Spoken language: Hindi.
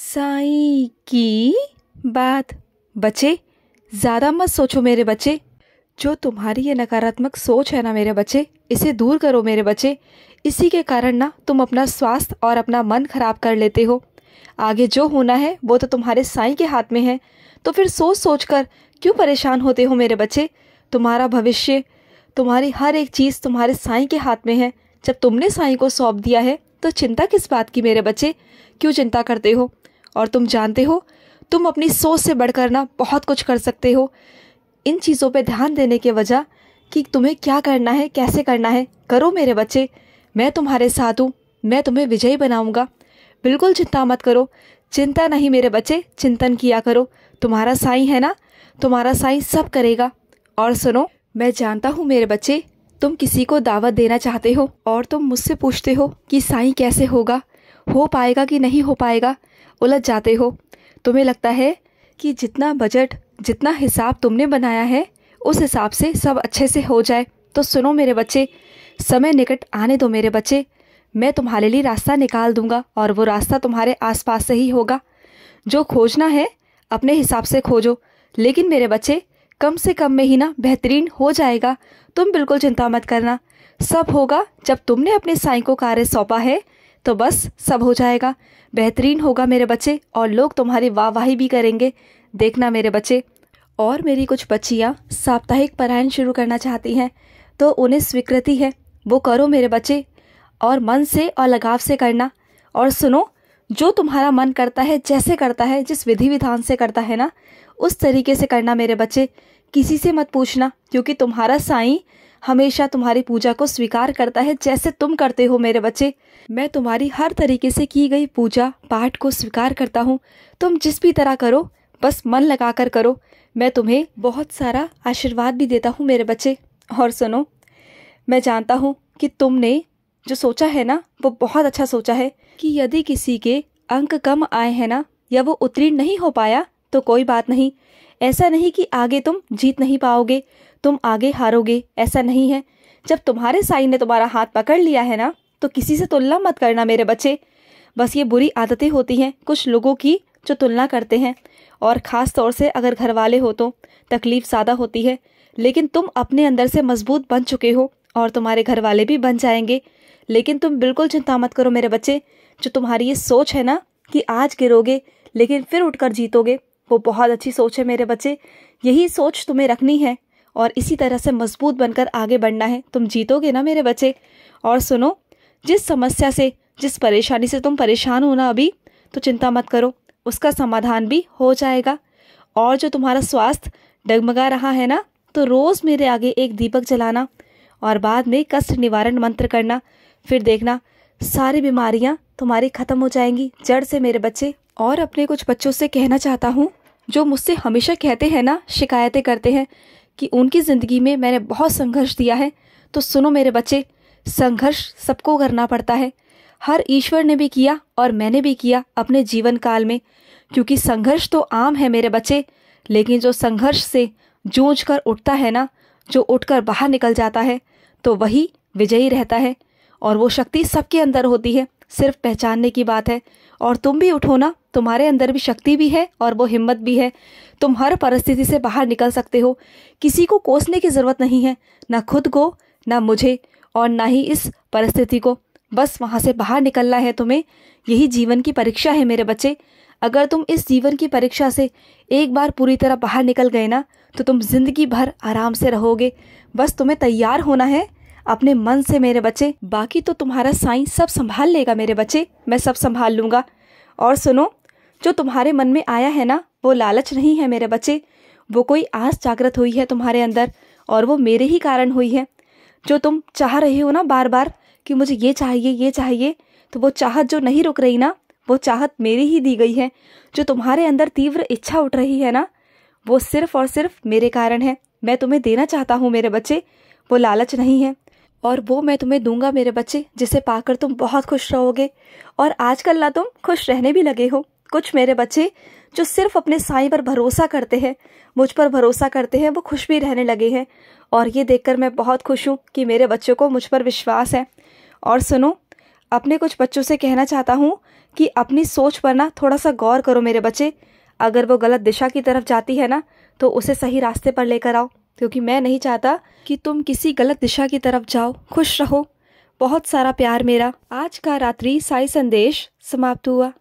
साई की बात बच्चे ज़्यादा मत सोचो मेरे बच्चे जो तुम्हारी ये नकारात्मक सोच है ना मेरे बच्चे इसे दूर करो मेरे बच्चे इसी के कारण ना तुम अपना स्वास्थ्य और अपना मन खराब कर लेते हो आगे जो होना है वो तो तुम्हारे साई के हाथ में है तो फिर सोच सोच कर क्यों परेशान होते हो मेरे बच्चे तुम्हारा भविष्य तुम्हारी हर एक चीज़ तुम्हारे साई के हाथ में है जब तुमने साई को सौंप दिया है तो चिंता किस बात की मेरे बच्चे क्यों चिंता करते हो और तुम जानते हो तुम अपनी सोच से बढ़कर ना बहुत कुछ कर सकते हो इन चीज़ों पे ध्यान देने के वजह कि तुम्हें क्या करना है कैसे करना है करो मेरे बच्चे मैं तुम्हारे साथ हूँ मैं तुम्हें विजयी बनाऊँगा बिल्कुल चिंता मत करो चिंता नहीं मेरे बच्चे चिंतन किया करो तुम्हारा साई है ना तुम्हारा साई सब करेगा और सुनो मैं जानता हूँ मेरे बच्चे तुम किसी को दावत देना चाहते हो और तुम मुझसे पूछते हो कि साईं कैसे होगा हो पाएगा कि नहीं हो पाएगा उलझ जाते हो तुम्हें लगता है कि जितना बजट जितना हिसाब तुमने बनाया है उस हिसाब से सब अच्छे से हो जाए तो सुनो मेरे बच्चे समय निकट आने दो मेरे बच्चे मैं तुम्हारे लिए रास्ता निकाल दूंगा और वो रास्ता तुम्हारे आसपास से ही होगा जो खोजना है अपने हिसाब से खोजो लेकिन मेरे बच्चे कम से कम में ही ना बेहतरीन हो जाएगा तुम बिल्कुल चिंता मत करना सब होगा जब तुमने अपने साई को कार्य सौंपा है तो बस सब हो जाएगा बेहतरीन होगा मेरे बच्चे और लोग तुम्हारी वाहवाही भी करेंगे देखना मेरे बच्चे और मेरी कुछ बच्चियाँ साप्ताहिक पारायण शुरू करना चाहती हैं तो उन्हें स्वीकृति है वो करो मेरे बच्चे और मन से और लगाव से करना और सुनो जो तुम्हारा मन करता है जैसे करता है जिस विधि विधान से करता है ना उस तरीके से करना मेरे बच्चे किसी से मत पूछना क्योंकि तुम्हारा साई हमेशा तुम्हारी पूजा को स्वीकार करता है जैसे तुम करते हो मेरे बच्चे मैं तुम्हारी हर तरीके से की गई पूजा पाठ को स्वीकार करता हूँ तुम जिस भी तरह करो बस मन लगा कर करो मैं तुम्हें बहुत सारा आशीर्वाद भी देता हूँ मेरे बच्चे और सुनो मैं जानता हूँ कि तुमने जो सोचा है ना वो बहुत अच्छा सोचा है कि यदि किसी के अंक कम आए हैं ना या वो उत्तीर्ण नहीं हो पाया तो कोई बात नहीं ऐसा नहीं कि आगे तुम जीत नहीं पाओगे तुम आगे हारोगे ऐसा नहीं है जब तुम्हारे साई ने तुम्हारा हाथ पकड़ लिया है ना तो किसी से तुलना मत करना मेरे बच्चे बस ये बुरी आदतें होती हैं कुछ लोगों की जो तुलना करते हैं और ख़ास तौर से अगर घर वाले हो तो तकलीफ़ ज़्यादा होती है लेकिन तुम अपने अंदर से मजबूत बन चुके हो और तुम्हारे घर वाले भी बन जाएंगे लेकिन तुम बिल्कुल चिंता मत करो मेरे बच्चे जो तुम्हारी ये सोच है ना कि आज गिरोगे लेकिन फिर उठकर जीतोगे वो बहुत अच्छी सोच है मेरे बच्चे यही सोच तुम्हें रखनी है और इसी तरह से मजबूत बनकर आगे बढ़ना है तुम जीतोगे ना मेरे बच्चे और सुनो जिस समस्या से जिस परेशानी से तुम परेशान हो ना अभी तो चिंता मत करो उसका समाधान भी हो जाएगा और जो तुम्हारा स्वास्थ्य डगमगा रहा है ना तो रोज़ मेरे आगे एक दीपक जलाना और बाद में कष्ट निवारण मंत्र करना फिर देखना सारी बीमारियाँ तुम्हारी ख़त्म हो जाएंगी जड़ से मेरे बच्चे और अपने कुछ बच्चों से कहना चाहता हूँ जो मुझसे हमेशा कहते हैं ना शिकायतें करते हैं कि उनकी ज़िंदगी में मैंने बहुत संघर्ष दिया है तो सुनो मेरे बच्चे संघर्ष सबको करना पड़ता है हर ईश्वर ने भी किया और मैंने भी किया अपने जीवन काल में क्योंकि संघर्ष तो आम है मेरे बच्चे लेकिन जो संघर्ष से जूझ कर उठता है ना जो उठकर बाहर निकल जाता है तो वही विजयी रहता है और वो शक्ति सबके अंदर होती है सिर्फ पहचानने की बात है और तुम भी उठो ना तुम्हारे अंदर भी शक्ति भी है और वो हिम्मत भी है तुम हर परिस्थिति से बाहर निकल सकते हो किसी को कोसने की ज़रूरत नहीं है ना खुद को ना मुझे और ना ही इस परिस्थिति को बस वहाँ से बाहर निकलना है तुम्हें यही जीवन की परीक्षा है मेरे बच्चे अगर तुम इस जीवन की परीक्षा से एक बार पूरी तरह बाहर निकल गए ना तो तुम जिंदगी भर आराम से रहोगे बस तुम्हें तैयार होना है अपने मन से मेरे बच्चे बाकी तो तुम्हारा साईं सब संभाल लेगा मेरे बच्चे मैं सब संभाल लूँगा और सुनो जो तुम्हारे मन में आया है ना वो लालच नहीं है मेरे बच्चे वो कोई आस जागृत हुई है तुम्हारे अंदर और वो मेरे ही कारण हुई है जो तुम चाह रहे हो ना बार बार कि मुझे ये चाहिए ये चाहिए तो वो चाहत जो नहीं रुक रही ना वो चाहत मेरी ही दी गई है जो तुम्हारे अंदर तीव्र इच्छा उठ रही है ना वो सिर्फ और सिर्फ मेरे कारण है मैं तुम्हें देना चाहता हूँ मेरे बच्चे वो लालच नहीं है और वो मैं तुम्हें दूंगा मेरे बच्चे जिसे पाकर तुम बहुत खुश रहोगे और आजकल ना तुम खुश रहने भी लगे हो कुछ मेरे बच्चे जो सिर्फ अपने साई पर भरोसा करते हैं मुझ पर भरोसा करते हैं वो खुश भी रहने लगे हैं और ये देखकर मैं बहुत खुश हूँ कि मेरे बच्चों को मुझ पर विश्वास है और सुनो अपने कुछ बच्चों से कहना चाहता हूँ कि अपनी सोच पर ना थोड़ा सा गौर करो मेरे बच्चे अगर वो गलत दिशा की तरफ जाती है ना तो उसे सही रास्ते पर लेकर आओ क्योंकि मैं नहीं चाहता कि तुम किसी गलत दिशा की तरफ जाओ खुश रहो बहुत सारा प्यार मेरा आज का रात्रि साई संदेश समाप्त हुआ